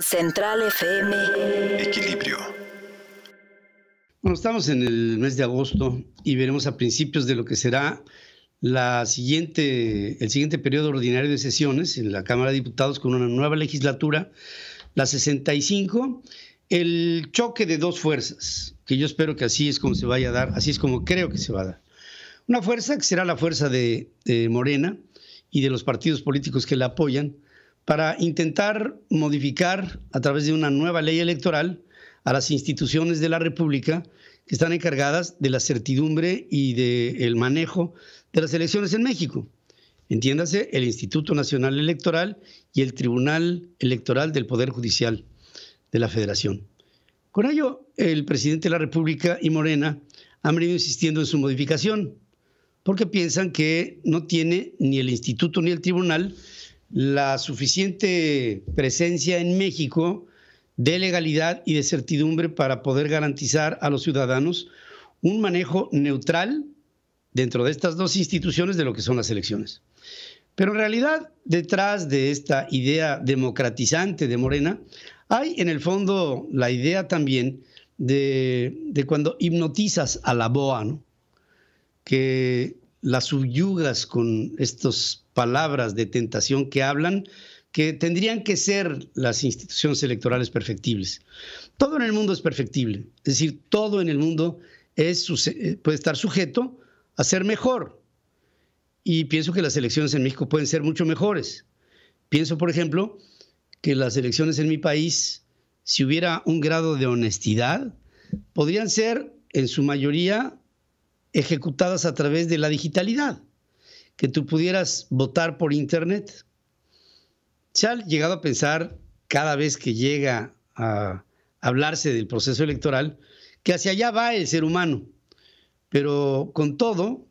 Central FM. Equilibrio. Bueno, estamos en el mes de agosto y veremos a principios de lo que será la siguiente, el siguiente periodo ordinario de sesiones en la Cámara de Diputados con una nueva legislatura, la 65, el choque de dos fuerzas, que yo espero que así es como se vaya a dar, así es como creo que se va a dar. Una fuerza que será la fuerza de Morena y de los partidos políticos que la apoyan, para intentar modificar a través de una nueva ley electoral a las instituciones de la República que están encargadas de la certidumbre y del manejo de las elecciones en México. Entiéndase, el Instituto Nacional Electoral y el Tribunal Electoral del Poder Judicial de la Federación. Con ello, el presidente de la República y Morena han venido insistiendo en su modificación, porque piensan que no tiene ni el instituto ni el tribunal la suficiente presencia en México de legalidad y de certidumbre para poder garantizar a los ciudadanos un manejo neutral dentro de estas dos instituciones de lo que son las elecciones. Pero en realidad, detrás de esta idea democratizante de Morena, hay en el fondo la idea también de, cuando hipnotizas a la boa, ¿no? que la subyugas con estos palabras de tentación que hablan, que tendrían que ser las instituciones electorales perfectibles. Todo en el mundo es perfectible, es decir, todo en el mundo es, eh, puede estar sujeto a ser mejor. Y pienso que las elecciones en México pueden ser mucho mejores. Pienso, por ejemplo, que las elecciones en mi país, si hubiera un grado de honestidad, podrían ser en su mayoría ejecutadas a través de la digitalidad que tú pudieras votar por Internet. Se ha llegado a pensar cada vez que llega a hablarse del proceso electoral que hacia allá va el ser humano, pero con todo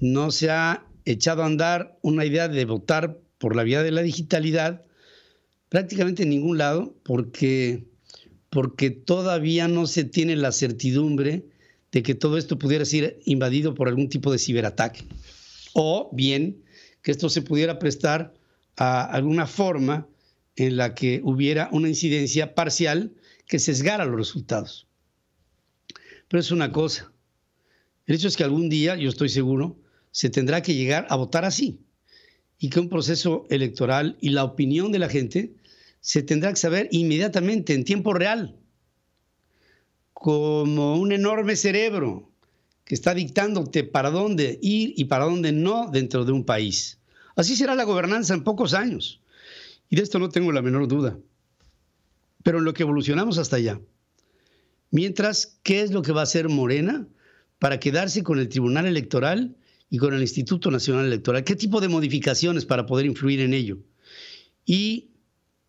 no se ha echado a andar una idea de votar por la vía de la digitalidad prácticamente en ningún lado porque, porque todavía no se tiene la certidumbre de que todo esto pudiera ser invadido por algún tipo de ciberataque o bien que esto se pudiera prestar a alguna forma en la que hubiera una incidencia parcial que sesgara los resultados. Pero es una cosa. El hecho es que algún día, yo estoy seguro, se tendrá que llegar a votar así y que un proceso electoral y la opinión de la gente se tendrá que saber inmediatamente, en tiempo real, como un enorme cerebro que está dictándote para dónde ir y para dónde no dentro de un país. Así será la gobernanza en pocos años. Y de esto no tengo la menor duda. Pero en lo que evolucionamos hasta allá. Mientras, ¿qué es lo que va a hacer Morena para quedarse con el Tribunal Electoral y con el Instituto Nacional Electoral? ¿Qué tipo de modificaciones para poder influir en ello? ¿Y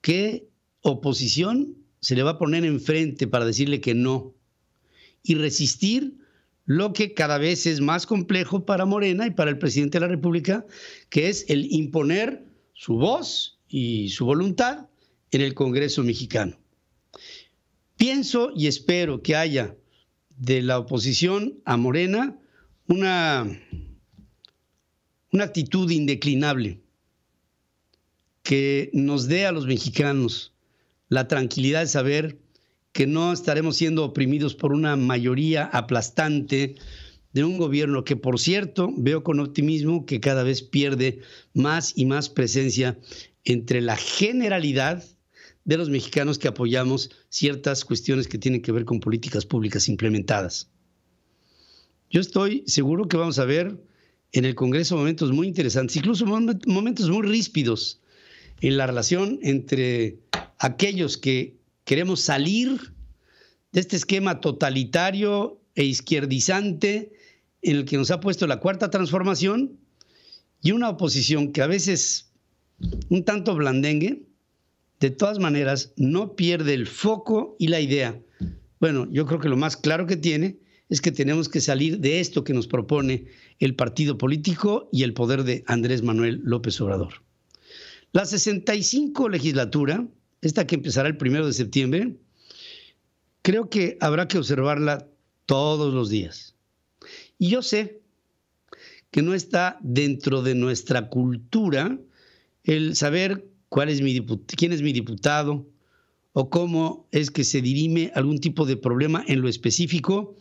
qué oposición se le va a poner enfrente para decirle que no? Y resistir lo que cada vez es más complejo para Morena y para el presidente de la República, que es el imponer su voz y su voluntad en el Congreso mexicano. Pienso y espero que haya de la oposición a Morena una, una actitud indeclinable que nos dé a los mexicanos la tranquilidad de saber que no estaremos siendo oprimidos por una mayoría aplastante de un gobierno que, por cierto, veo con optimismo que cada vez pierde más y más presencia entre la generalidad de los mexicanos que apoyamos ciertas cuestiones que tienen que ver con políticas públicas implementadas. Yo estoy seguro que vamos a ver en el Congreso momentos muy interesantes, incluso momentos muy ríspidos en la relación entre aquellos que Queremos salir de este esquema totalitario e izquierdizante en el que nos ha puesto la cuarta transformación y una oposición que a veces un tanto blandengue, de todas maneras no pierde el foco y la idea. Bueno, yo creo que lo más claro que tiene es que tenemos que salir de esto que nos propone el partido político y el poder de Andrés Manuel López Obrador. La 65 legislatura esta que empezará el primero de septiembre, creo que habrá que observarla todos los días. Y yo sé que no está dentro de nuestra cultura el saber cuál es mi quién es mi diputado o cómo es que se dirime algún tipo de problema en lo específico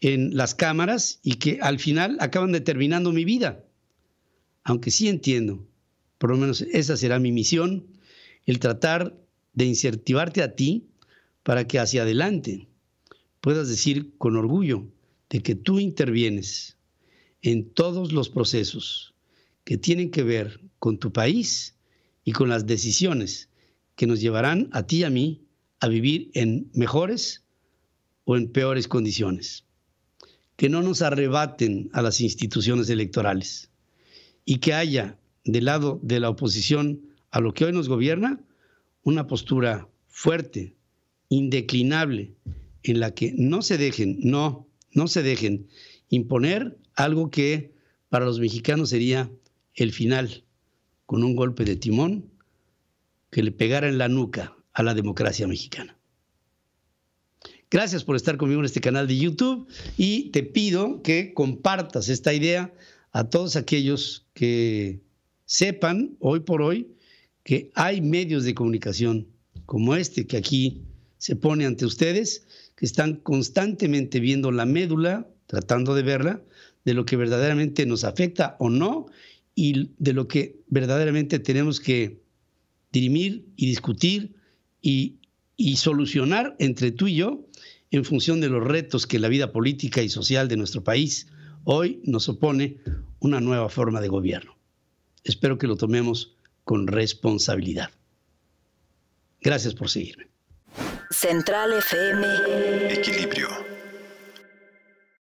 en las cámaras y que al final acaban determinando mi vida. Aunque sí entiendo, por lo menos esa será mi misión, el tratar de incentivarte a ti para que hacia adelante puedas decir con orgullo de que tú intervienes en todos los procesos que tienen que ver con tu país y con las decisiones que nos llevarán a ti y a mí a vivir en mejores o en peores condiciones. Que no nos arrebaten a las instituciones electorales y que haya del lado de la oposición a lo que hoy nos gobierna una postura fuerte, indeclinable, en la que no se dejen, no, no se dejen imponer algo que para los mexicanos sería el final, con un golpe de timón que le pegara en la nuca a la democracia mexicana. Gracias por estar conmigo en este canal de YouTube y te pido que compartas esta idea a todos aquellos que sepan hoy por hoy que hay medios de comunicación como este que aquí se pone ante ustedes, que están constantemente viendo la médula, tratando de verla, de lo que verdaderamente nos afecta o no y de lo que verdaderamente tenemos que dirimir y discutir y, solucionar entre tú y yo en función de los retos que la vida política y social de nuestro país hoy nos opone una nueva forma de gobierno. Espero que lo tomemos con responsabilidad. Gracias por seguirme. Central FM. Equilibrio.